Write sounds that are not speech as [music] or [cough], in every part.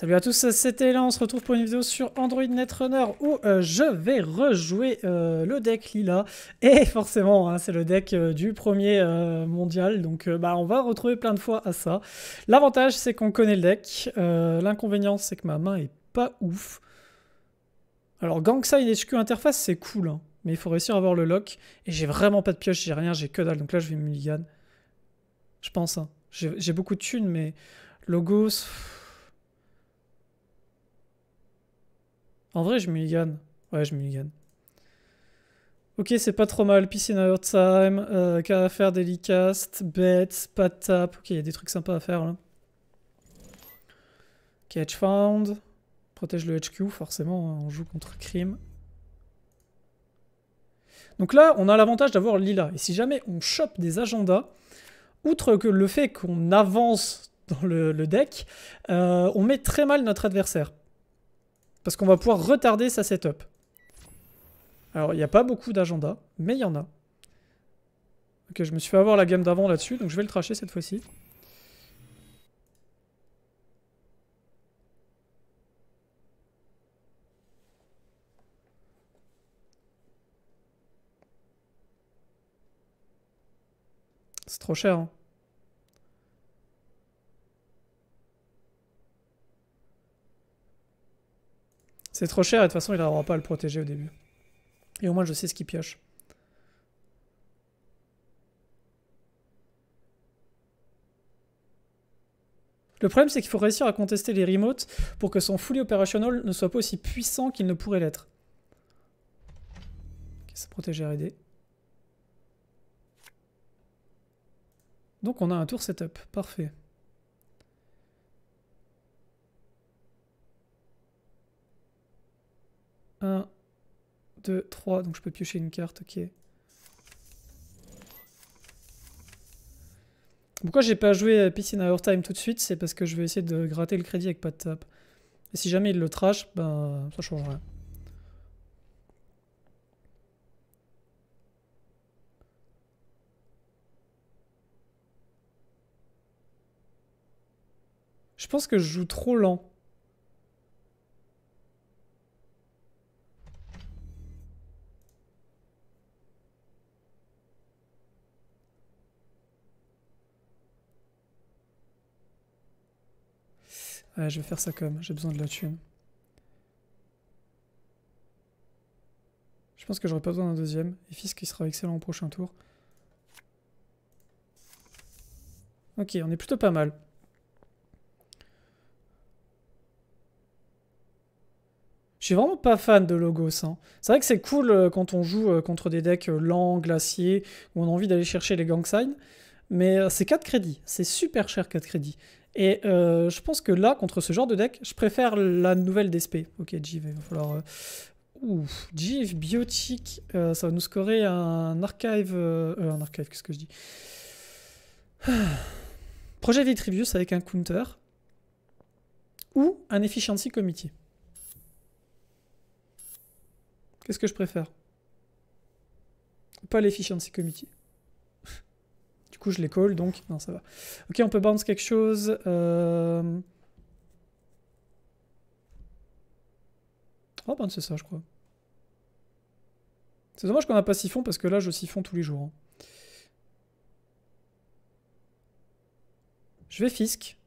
Salut à tous, c'était là, on se retrouve pour une vidéo sur Android Netrunner où euh, je vais rejouer euh, le deck Lila. Et [laughs] forcément, hein, c'est le deck euh, du premier mondial, donc bah, on va retrouver plein de fois à ça. L'avantage, c'est qu'on connaît le deck. L'inconvénient, c'est que ma main est pas ouf. Alors Gangsai HQ interface, c'est cool, hein, mais il faut réussir à avoir le lock. Et j'ai vraiment pas de pioche, j'ai rien, j'ai que dalle, donc là je vais mulligan. Je pense, hein. j'ai beaucoup de thunes, mais Logos... En vrai, je gagne. Ouais, je gagne Ok, c'est pas trop mal. Piscine our time, euh, faire, délicat bête, pas de tap. Ok, il y a des trucs sympas à faire là. Catch found. Protège le HQ, forcément, hein. on joue contre crime. Donc là, on a l'avantage d'avoir Lila. Et si jamais on chope des agendas, outre que le fait qu'on avance dans le, deck, euh, on met très mal notre adversaire. Parce qu'on va pouvoir retarder sa setup. Alors, il n'y a pas beaucoup d'agenda, mais il y en a. Ok, je me suis fait avoir la gamme d'avant là-dessus, donc je vais le tracher cette fois-ci. C'est trop cher. Hein. C'est trop cher et de toute façon, il n'arrivera pas à le protéger au début. Et au moins, je sais ce qu'il pioche. Le problème, c'est qu'il faut réussir à contester les remotes pour que son fully operational ne soit pas aussi puissant qu'il ne pourrait l'être. Ok, ça protège R&D. Donc on a un tour setup, parfait. 1, 2, 3. Donc je peux piocher une carte, ok. Pourquoi j'ai pas joué à Piscine time tout de suite C'est parce que je vais essayer de gratter le crédit avec pas de tap. Et si jamais il le trash, ben ça change rien. Je pense que je joue trop lent. je vais faire ça comme, j'ai besoin de la thune. Je pense que j'aurais pas besoin d'un deuxième. Et fils qui sera excellent au prochain tour. Ok, on est plutôt pas mal. Je suis vraiment pas fan de Logos. Hein. C'est vrai que c'est cool euh, quand on joue euh, contre des decks euh, lents, glaciers, où on a envie d'aller chercher les gang signs. Mais c'est 4 crédits. C'est super cher 4 crédits. Et euh, je pense que là, contre ce genre de deck, je préfère la nouvelle DSP. Ok, Jive, il va falloir... Euh... Jive, Biotic, euh, ça va nous scorer un archive... Euh, un archive, qu'est-ce que je dis [sighs] Projet Vitribius avec un counter. Ou un Efficiency Committee. Qu'est-ce que je préfère Pas l'Efficiency Committee. Du coup, je les call, donc... Non, ça va. Ok, on peut bounce quelque chose. Euh. Oh, bounce, c'est ça, je crois. C'est dommage qu'on a pas siphon, parce que là, je siphon tous les jours. Hein. Je vais fisc.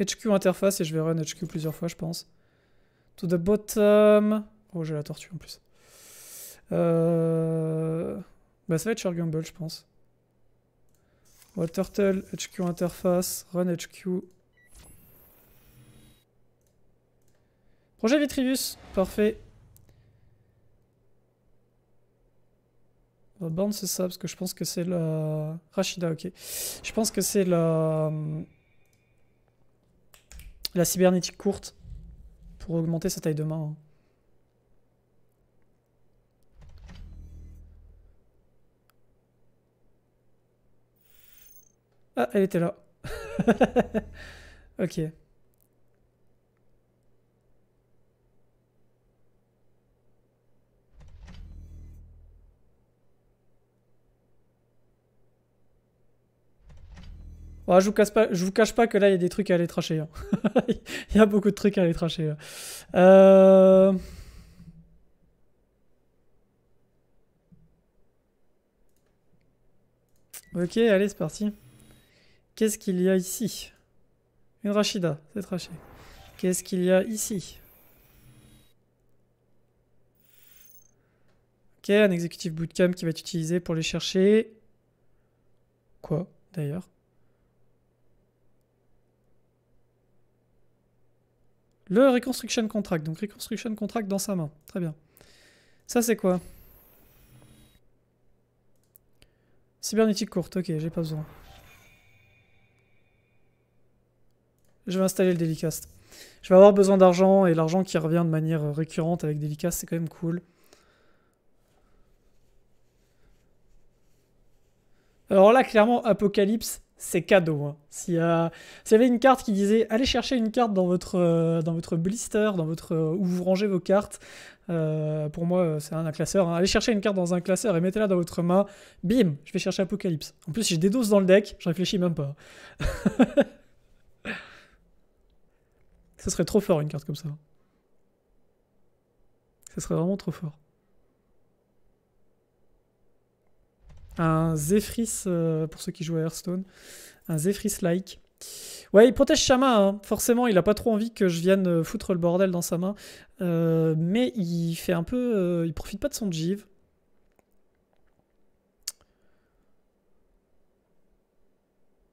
HQ interface et je vais run HQ plusieurs fois, je pense. To the bottom. Oh, j'ai la tortue en plus. Euh, bah, ça va être sur Gamble, je pense turtle, HQ interface, run HQ. Projet Vitrivius, parfait. Band c'est ça, parce que je pense que c'est la... Rachida, ok. Je pense que c'est la... La cybernétique courte pour augmenter sa taille de main. Hein. Ah, elle était là. [laughs] ok. Oh, je, vous cache pas, vous cache pas que là, il y a des trucs à aller tracher. Hein. [laughs] il y a beaucoup de trucs à aller tracher. Euh. Ok, allez, c'est parti. Qu'est-ce qu'il y a ici Une Rachida, c'est traché. Qu'est-ce qu'il y a ici Ok, un exécutif bootcamp qui va être utilisé pour les chercher. Quoi, d'ailleurs Le Reconstruction Contract. Donc Reconstruction Contract dans sa main. Très bien. Ça, c'est quoi Cybernétique courte. Ok, j'ai pas besoin. je vais installer le Delicast. Je vais avoir besoin d'argent et l'argent qui revient de manière récurrente avec Delicast, c'est quand même cool. Alors là, clairement, Apocalypse, c'est cadeau. Hein. S'il y, avait une carte qui disait allez chercher une carte dans votre, euh, dans votre blister, dans votre, euh, où vous rangez vos cartes, euh, pour moi, c'est un, classeur. Hein. Allez chercher une carte dans un classeur et mettez-la dans votre main. Bim, je vais chercher Apocalypse. En plus, j'ai des doses dans le deck, je réfléchis même pas. [laughs] Ça serait trop fort une carte comme ça. Ça serait vraiment trop fort. Un Zephyris, euh, pour ceux qui jouent à Hearthstone, un Zephyris-like. Ouais, il protège Shama, hein. forcément, il a pas trop envie que je vienne euh, foutre le bordel dans sa main. Euh, mais il fait un peu. il profite pas de son Jive.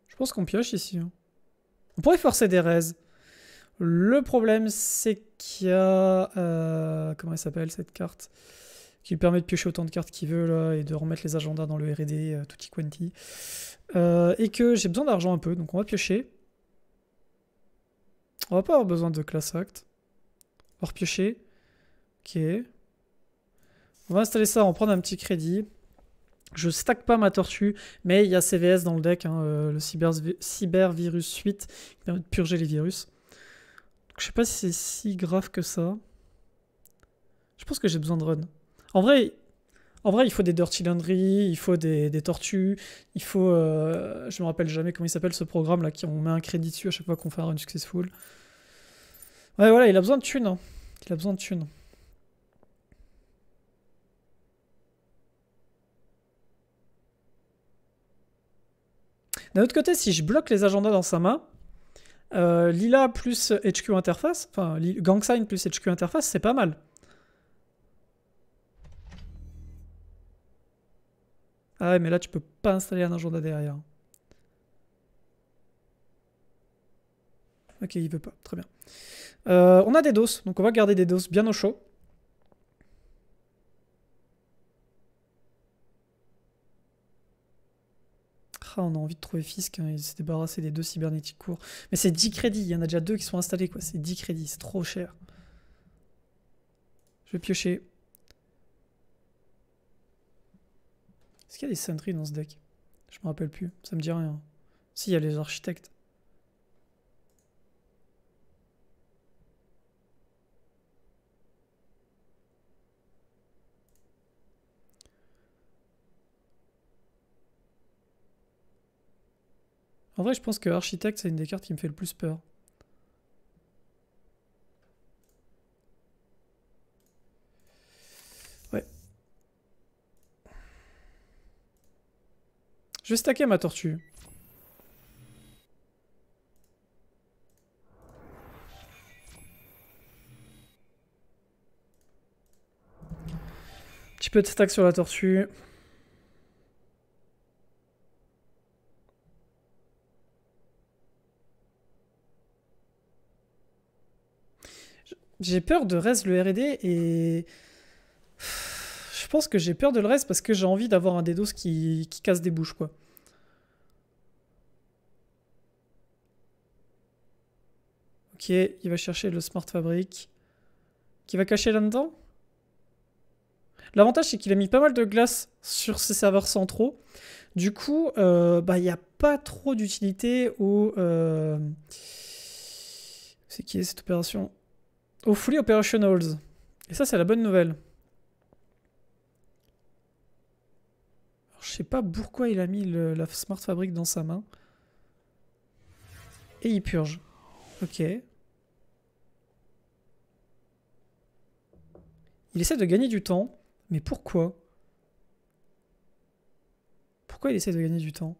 Je pense qu'on pioche ici. Hein. On pourrait forcer des raises. Le problème, c'est qu'il y a... Euh, comment elle s'appelle cette carte Qui permet de piocher autant de cartes qu'il veut, là, et de remettre les agendas dans le RD, tout euh, tutti quanti. Euh, et que j'ai besoin d'argent un peu, donc on va piocher. On va pas avoir besoin de class act. On va repiocher. Ok. On va installer ça, on va prendre un petit crédit. Je stack pas ma tortue, mais il y a CVS dans le deck, hein, le cyber, cyber virus 8, qui permet de purger les virus. Je sais pas si c'est si grave que ça. Je pense que j'ai besoin de run. En vrai, en vrai, il faut des Dirty Laundry, il faut des, tortues, il faut... Euh, je me rappelle jamais comment il s'appelle ce programme là, qui on met un crédit dessus à chaque fois qu'on fait un run successful. Ouais, voilà, il a besoin de thunes. Hein. Il a besoin de thunes. D'un autre côté, si je bloque les agendas dans sa main, euh, Lila plus HQ interface, enfin Gangsign plus HQ interface, c'est pas mal. Ah ouais, mais là tu peux pas installer un agenda derrière. Ok, il veut pas, très bien. Euh, on a des doses, donc on va garder des doses bien au chaud. on a envie de trouver Fisk hein, et débarrassé des deux cybernétiques courts. Mais c'est 10 crédits, il y en a déjà deux qui sont installés, quoi. C'est 10 crédits, c'est trop cher. Je vais piocher. Est-ce qu'il y a des sentries dans ce deck Je me rappelle plus, ça me dit rien. Si, il y a les architectes. En vrai, je pense que Architecte, c'est une des cartes qui me fait le plus peur. Ouais. Je vais stacker ma tortue. Petit peu de stack sur la tortue. J'ai peur de reste le RD et. Je pense que j'ai peur de le reste parce que j'ai envie d'avoir un DDoS qui, qui casse des bouches, quoi. Ok, il va chercher le Smart Fabric. Qui va cacher là-dedans L'avantage, c'est qu'il a mis pas mal de glace sur ses serveurs centraux. Du coup, euh, bah, il n'y a pas trop d'utilité au... Euh, c'est qui est cette opération aux Fully Et ça, c'est la bonne nouvelle. je sais pas pourquoi il a mis la Smart fabrique dans sa main. Et il purge. Ok. Il essaie de gagner du temps, mais pourquoi Pourquoi il essaie de gagner du temps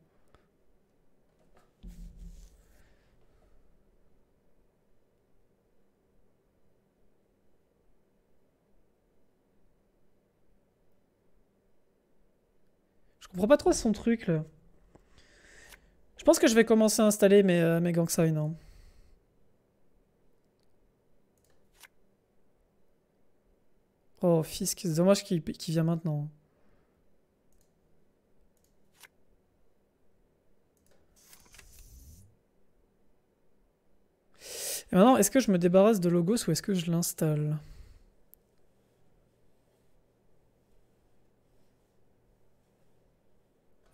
comprends pas trop son truc là. Je pense que je vais commencer à installer mes, euh, non. Hein. Oh, Fisk, c'est dommage qu'il vient maintenant. Et maintenant, est-ce que je me débarrasse de Logos ou est-ce que je l'installe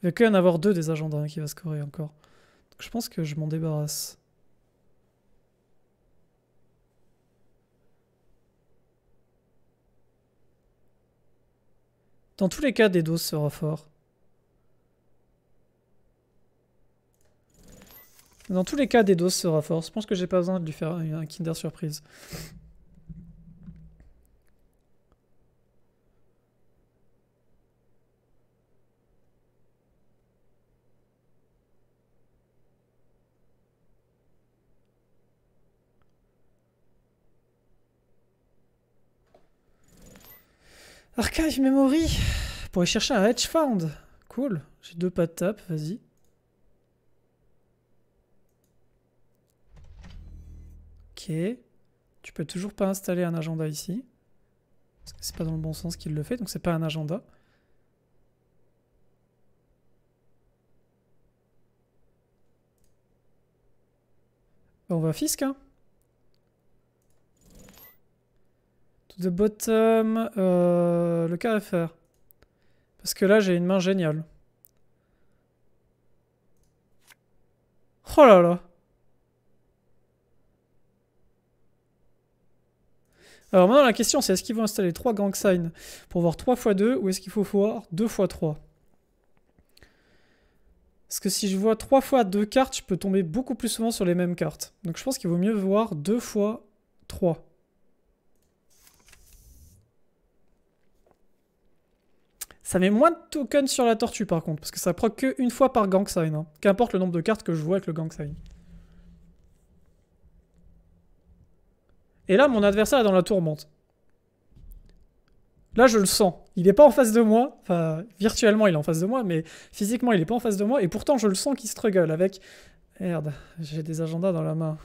Il va que avoir deux des agendas hein, qui va scorer encore. je pense que je m'en débarrasse. Dans tous les cas, des doses sera fort. Dans tous les cas, des doses sera fort. Je pense que j'ai pas besoin de lui faire un Kinder Surprise. Archive Memory pour aller chercher un hedge fund. Cool. J'ai deux pas de tape, vas-y. Ok. Tu peux toujours pas installer un agenda ici. Parce que c'est pas dans le bon sens qu'il le fait, donc c'est pas un agenda. Bah, on va fisc, hein The bottom, euh, le KFR. Parce que là, j'ai une main géniale. Oh là là. Alors maintenant, la question, c'est est-ce qu'il faut installer 3 gang signs pour voir 3 x 2 ou est-ce qu'il faut voir 2 x 3 Parce que si je vois 3 fois 2 cartes, je peux tomber beaucoup plus souvent sur les mêmes cartes. Donc je pense qu'il vaut mieux voir 2 x 3. Ça met moins de tokens sur la tortue par contre, parce que ça proc que une fois par gang hein. Qu'importe le nombre de cartes que je vois avec le gang Et là, mon adversaire est dans la tourmente. Là, je le sens. Il n'est pas en face de moi. Enfin, virtuellement, il est en face de moi, mais physiquement, il n'est pas en face de moi. Et pourtant, je le sens qu'il struggle avec... Merde, j'ai des agendas dans la main.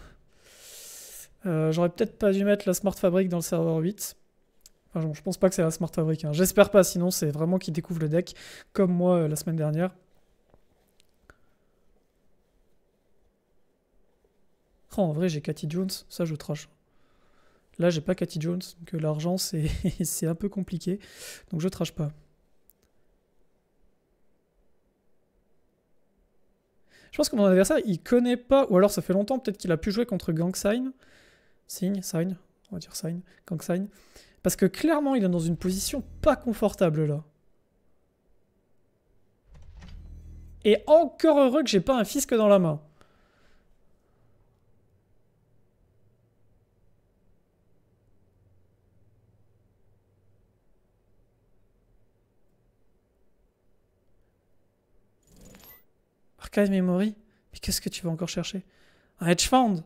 Euh, j'aurais peut-être pas dû mettre la Smart Fabric dans le serveur 8 je pense pas que c'est la Smart Fabric. Hein. J'espère pas, sinon c'est vraiment qu'ils découvre le deck comme moi euh, la semaine dernière. Oh, en vrai, j'ai Cathy Jones, ça je trash. Là, j'ai pas Cathy Jones, donc euh, l'argent [laughs] c'est un peu compliqué, donc je trash pas. Je pense que mon adversaire, il connaît pas, ou alors ça fait longtemps peut-être qu'il a pu jouer contre Gang Sign. Signe, Sign, on va dire Sign, Gang parce que clairement, il est dans une position pas confortable là. Et encore heureux que j'ai pas un fisc dans la main. Archive Memory Mais qu'est-ce que tu vas encore chercher Un hedge fund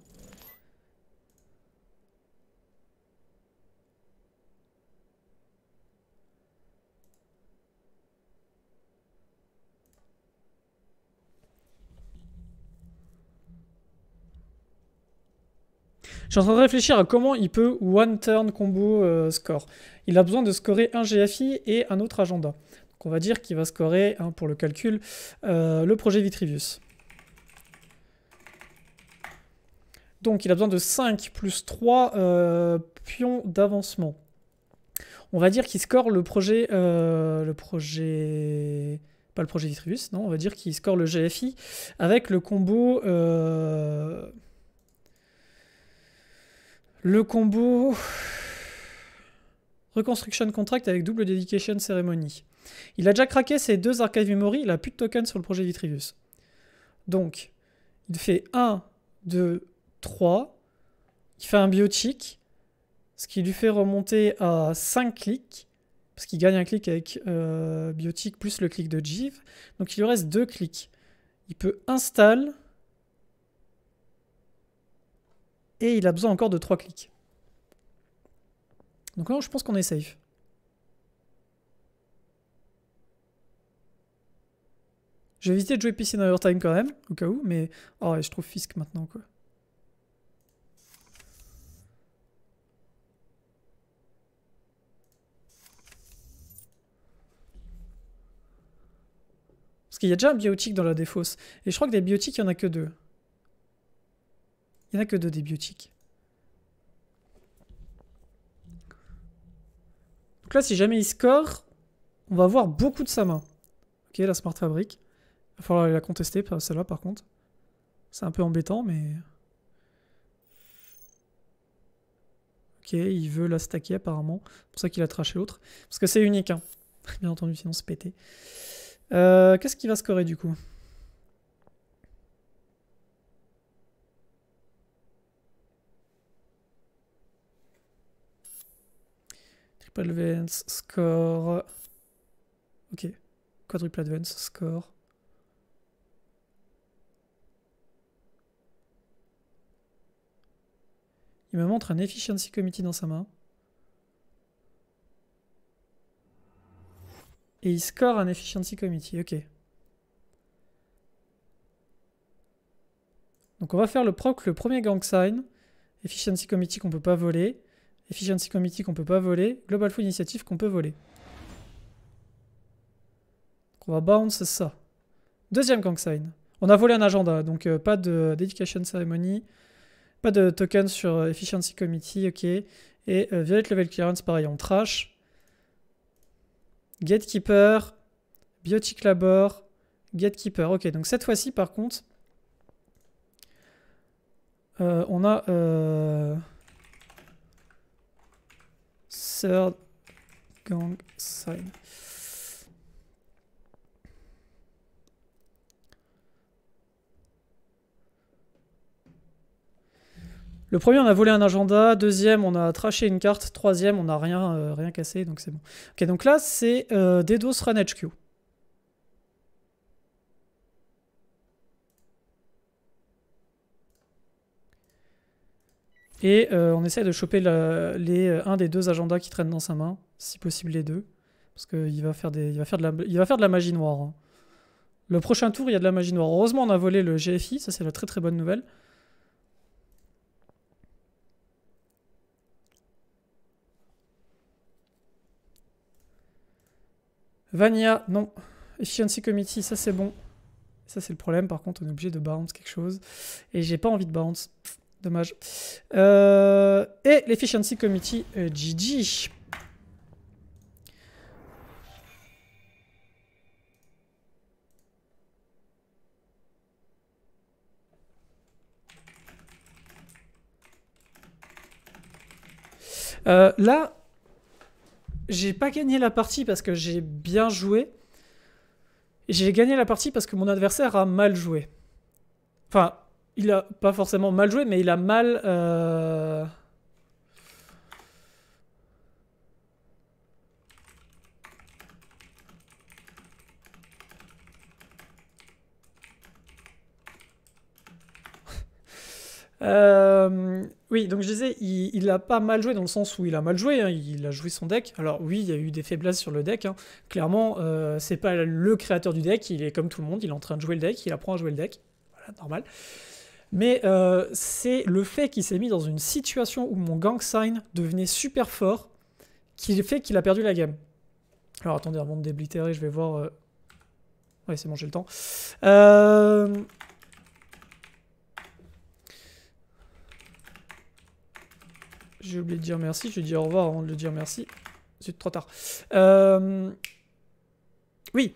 Je suis en train de réfléchir à comment il peut one turn combo euh, score. Il a besoin de scorer un GFI et un autre agenda. Donc on va dire qu'il va scorer, hein, pour le calcul, euh, le projet Vitrivius. Donc il a besoin de 5 plus 3 euh, pions d'avancement. On va dire qu'il score le projet... le projet pas le projet Vitrivius, non, on va dire qu'il score le GFI avec le combo le combo Reconstruction Contract avec double Dedication Ceremony. Il a déjà craqué ses deux Archive Memory, il a plus de token sur le projet Vitrivius. Donc, il fait 1, 2, 3. Il fait un biotic, ce qui lui fait remonter à 5 clics, parce qu'il gagne un clic avec euh, biotic plus le clic de Jive. Donc il lui reste 2 clics. Il peut Installer. et il a besoin encore de 3 clics. Donc là, je pense qu'on est safe. Je vais visiter de jouer PC in Time quand même, au cas où, mais... Oh, je trouve fisc maintenant, quoi. Parce qu'il y a déjà un biotique dans la défausse. Et je crois que des biotiques, il n'y en a que deux. Il n'y en a que deux des Donc là, si jamais il score, on va avoir beaucoup de sa main. Ok, la Smart Fabric. Il va falloir la contester, euh, celle-là par contre. C'est un peu embêtant, mais... Ok, il veut la stacker apparemment. C'est pour ça qu'il a traché l'autre. Parce que c'est unique, hein. [laughs] Bien entendu, sinon c'est pété. Euh, qu'est-ce qu'il va scorer du coup quadruple advance, score. Ok. Quadruple advance, score. Il me montre un efficiency committee dans sa main. Et il score un efficiency committee, ok. Donc on va faire le proc, le premier gang sign. Efficiency committee qu'on peut pas voler. Efficiency Committee qu'on peut pas voler, Global Food Initiative qu'on peut voler. on va bounce ça. Deuxième gang sign. On a volé un agenda, donc euh, pas de dedication ceremony, pas de token sur euh, efficiency committee, ok. Et euh, violet level clearance, pareil, on trash. Gatekeeper, biotic labor, gatekeeper. Ok, donc cette fois-ci, par contre, on a gang Le premier, on a volé un agenda. Deuxième, on a traché une carte. Troisième, on n'a rien, euh, rien cassé, donc c'est bon. Ok, donc là, c'est euh, Dedos DDoS Run Et euh, on essaie de choper les, euh, un des deux agendas qui traînent dans sa main, si possible les deux. Parce qu'il va, faire va, de la, va faire de la magie noire. Hein. Le prochain tour, il y a de la magie noire. Heureusement, on a volé le GFI, ça c'est la très très bonne nouvelle. Vania, non. Efficiency Committee, ça c'est bon. Ça c'est le problème, par contre, on est obligé de bounce quelque chose. Et j'ai pas envie de bounce. Dommage. Euh, et l'Efficiency Committee euh, GG. Euh, là, j'ai pas gagné la partie parce que j'ai bien joué. J'ai gagné la partie parce que mon adversaire a mal joué. Enfin, il a pas forcément mal joué, mais il a mal. Euh, [laughs] euh, oui, donc je disais, il, a pas mal joué dans le sens où il a mal joué, hein. il a joué son deck. Alors oui, il y a eu des faiblesses sur le deck. Hein. Clairement, ce euh, c'est pas le créateur du deck, il est comme tout le monde, il est en train de jouer le deck, il apprend à jouer le deck. Voilà, normal mais euh, c'est le fait qu'il s'est mis dans une situation où mon gang sign devenait super fort qui fait qu'il a perdu la game. Alors attendez, avant de déblitérer, je vais voir... Euh, ouais, c'est bon, j'ai le temps. Euh, j'ai oublié de dire merci, je dis au revoir avant de le dire merci. C'est trop tard. Oui.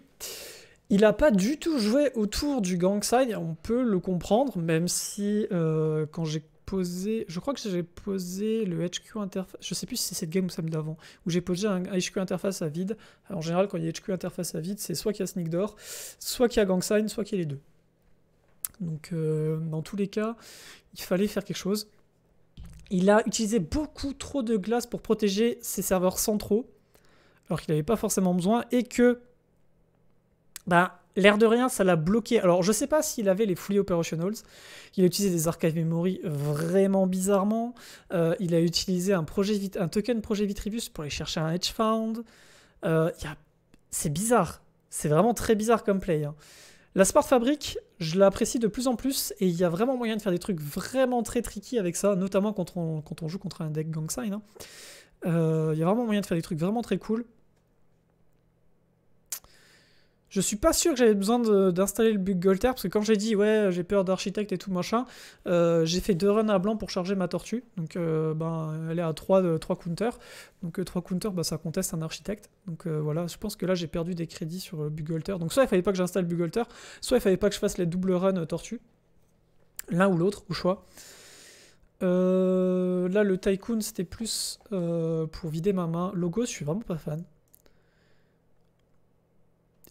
Il n'a pas du tout joué autour du gangside, on peut le comprendre, même si euh, quand j'ai posé, je crois que j'ai posé le HQ interface, je sais plus si c'est cette game ou celle d'avant, où j'ai posé un HQ interface à vide. en général, quand il y a HQ interface à vide, c'est soit qu'il y a Sneak Door, soit qu'il y a Gangsign, soit qu'il y a les deux. Donc euh, dans tous les cas, il fallait faire quelque chose. Il a utilisé beaucoup trop de glace pour protéger ses serveurs centraux, alors qu'il n'avait pas forcément besoin, et que bah l'air de rien, ça l'a bloqué. Alors, je sais pas s'il avait les fully operationals. Il a utilisé des Archives memory vraiment bizarrement. Euh, il a utilisé un, projet, un token projet Vitribus pour aller chercher un hedge fund. Euh, c'est bizarre. C'est vraiment très bizarre comme play. Hein. La Smart Fabric, je l'apprécie de plus en plus et il y a vraiment moyen de faire des trucs vraiment très tricky avec ça, notamment quand on, quand on joue contre un deck Gang Sign. Hein. Euh, il y a vraiment moyen de faire des trucs vraiment très cool. Je suis pas sûr que j'avais besoin d'installer le Bugolter parce que quand j'ai dit, ouais, j'ai peur d'architecte et tout machin, euh, j'ai fait deux runs à blanc pour charger ma tortue. Donc, euh, ben, elle est à 3, 3 euh, counters. Donc, 3 counters, ben, ça conteste un architecte. Donc, voilà, je pense que là, j'ai perdu des crédits sur le Donc, soit il fallait pas que j'installe le soit il fallait pas que je fasse les doubles runs tortue. L'un ou l'autre, au choix. là, le Tycoon, c'était plus pour vider ma main. logo je suis vraiment pas fan.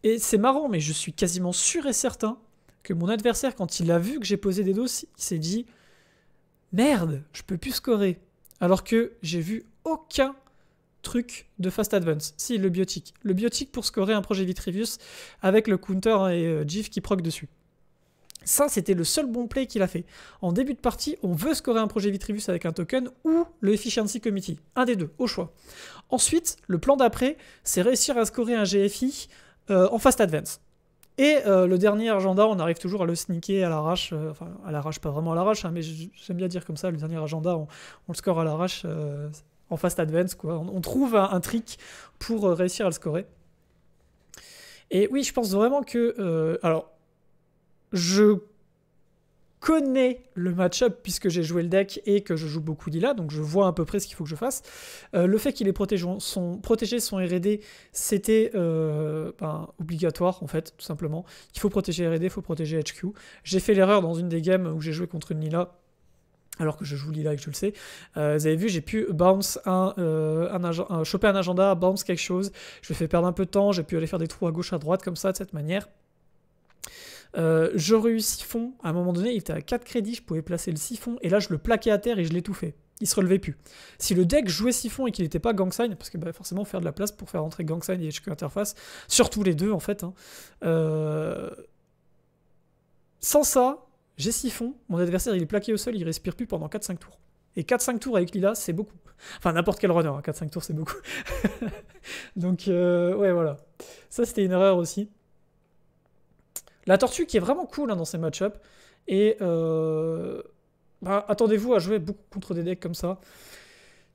Et c'est marrant, mais je suis quasiment sûr et certain que mon adversaire, quand il a vu que j'ai posé des doses, il s'est dit Merde, je peux plus scorer. Alors que j'ai vu aucun truc de Fast Advance. Si, le biotique. Le biotique pour scorer un projet Vitrivius avec le counter et Gif euh, qui proc dessus. Ça, c'était le seul bon play qu'il a fait. En début de partie, on veut scorer un projet Vitrivius avec un token ou le Efficiency Committee. Un des deux, au choix. Ensuite, le plan d'après, c'est réussir à scorer un GFI euh, en Fast Advance. Et euh, le dernier agenda, on arrive toujours à le sneaker à l'arrache, euh, enfin à l'arrache, pas vraiment à l'arrache, hein, mais j'aime bien dire comme ça, le dernier agenda, on, le score à l'arrache en fast advance, quoi. On, trouve un, un, trick pour réussir à le scorer. Et oui, je pense vraiment que. alors, je connais le match-up puisque j'ai joué le deck et que je joue beaucoup d'Ila, donc je vois à peu près ce qu'il faut que je fasse. Euh, le fait qu'il ait protégé son, RD, c'était euh, ben, obligatoire en fait, tout simplement. Il faut protéger RD, il faut protéger HQ. J'ai fait l'erreur dans une des games où j'ai joué contre une Lila alors que je joue Lila et que je le sais. Euh, vous avez vu, j'ai pu bounce un, choper un agenda, bounce quelque chose. Je fais perdre un peu de temps, j'ai pu aller faire des trous à gauche, à droite, comme ça, de cette manière. Euh, j'aurais eu siphon, à un moment donné, il était à 4 crédits, je pouvais placer le siphon, et là je le plaquais à terre et je l'étouffais. Il se relevait plus. Si le deck jouait siphon et qu'il n'était pas gang sign, parce que fallait bah, forcément faire de la place pour faire entrer gang sign et HQ interface, surtout les deux en fait. Hein. Euh, sans ça, j'ai siphon, mon adversaire il est plaqué au sol, il respire plus pendant 4-5 tours. Et 4-5 tours avec Lila, c'est beaucoup. Enfin, n'importe quel runner, 4-5 hein, tours, c'est beaucoup. [laughs] Donc, euh, ouais, voilà. Ça, c'était une erreur aussi. La tortue qui est vraiment cool hein, dans ces match-ups. Et euh, bah, attendez-vous à jouer beaucoup contre des decks comme ça.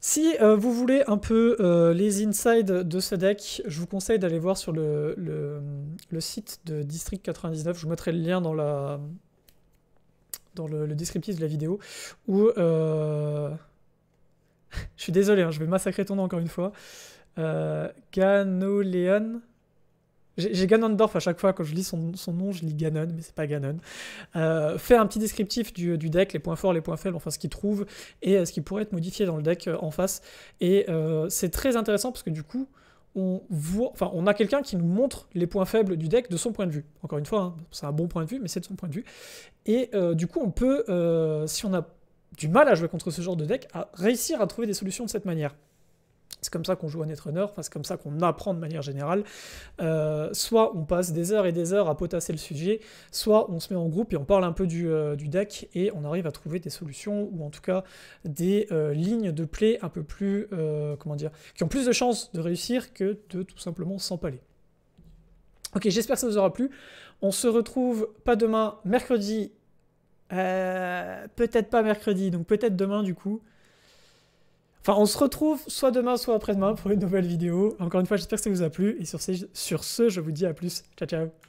Si euh, vous voulez un peu euh, les insides de ce deck, je vous conseille d'aller voir sur le, site de District 99. Je vous mettrai le lien dans, la, dans le, descriptif de la vidéo. Ou [laughs] je suis désolé, hein, je vais massacrer ton nom encore une fois. Ganoleon j'ai Ganondorf à chaque fois quand je lis son, nom, je lis Ganon, mais c'est pas Ganon. Faire euh, fait un petit descriptif du, deck, les points forts, les points faibles, enfin ce qu'il trouve et euh, ce qui pourrait être modifié dans le deck euh, en face. Et c'est très intéressant parce que du coup, on voit, enfin, on a quelqu'un qui nous montre les points faibles du deck de son point de vue. Encore une fois, hein, c'est un bon point de vue, mais c'est de son point de vue. Et du coup, on peut, si on a du mal à jouer contre ce genre de deck, à réussir à trouver des solutions de cette manière. C'est comme ça qu'on joue à Netrunner, enfin, c'est comme ça qu'on apprend de manière générale. Euh, soit on passe des heures et des heures à potasser le sujet, soit on se met en groupe et on parle un peu du, euh, deck et on arrive à trouver des solutions ou en tout cas des euh, lignes de play un peu plus, comment dire, qui ont plus de chances de réussir que de tout simplement s'empaler. Ok, j'espère que ça vous aura plu. On se retrouve pas demain, mercredi. peut-être pas mercredi, donc peut-être demain du coup on se retrouve soit demain, soit après-demain pour une nouvelle vidéo. Encore une fois, j'espère que ça vous a plu. Et sur ce, sur ce, je vous dis à plus. Ciao, ciao